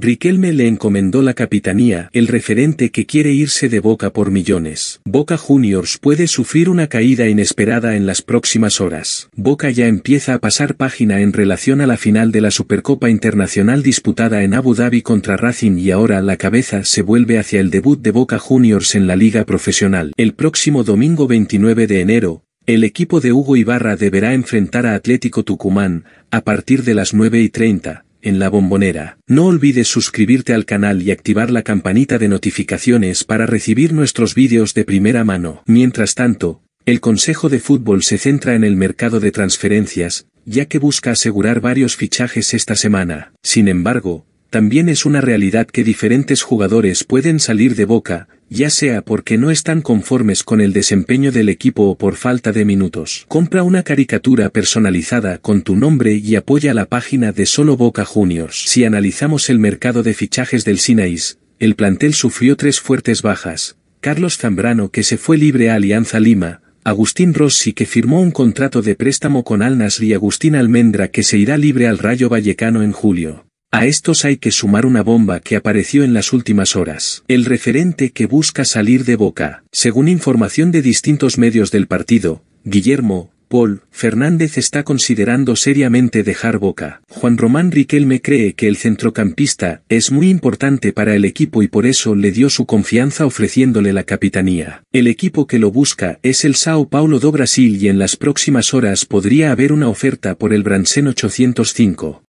Riquelme le encomendó la capitanía, el referente que quiere irse de Boca por millones. Boca Juniors puede sufrir una caída inesperada en las próximas horas. Boca ya empieza a pasar página en relación a la final de la Supercopa Internacional disputada en Abu Dhabi contra Racing y ahora la cabeza se vuelve hacia el debut de Boca Juniors en la liga profesional. El próximo domingo 29 de enero, el equipo de Hugo Ibarra deberá enfrentar a Atlético Tucumán, a partir de las 9 y 30 en la bombonera. No olvides suscribirte al canal y activar la campanita de notificaciones para recibir nuestros vídeos de primera mano. Mientras tanto, el Consejo de Fútbol se centra en el mercado de transferencias, ya que busca asegurar varios fichajes esta semana. Sin embargo, también es una realidad que diferentes jugadores pueden salir de boca, ya sea porque no están conformes con el desempeño del equipo o por falta de minutos. Compra una caricatura personalizada con tu nombre y apoya la página de Solo Boca Juniors. Si analizamos el mercado de fichajes del Sinaís, el plantel sufrió tres fuertes bajas. Carlos Zambrano que se fue libre a Alianza Lima, Agustín Rossi que firmó un contrato de préstamo con Alnas y Agustín Almendra que se irá libre al Rayo Vallecano en julio. A estos hay que sumar una bomba que apareció en las últimas horas. El referente que busca salir de boca. Según información de distintos medios del partido, Guillermo, Paul, Fernández está considerando seriamente dejar boca. Juan Román Riquelme cree que el centrocampista es muy importante para el equipo y por eso le dio su confianza ofreciéndole la capitanía. El equipo que lo busca es el Sao Paulo do Brasil y en las próximas horas podría haber una oferta por el Bransen 805.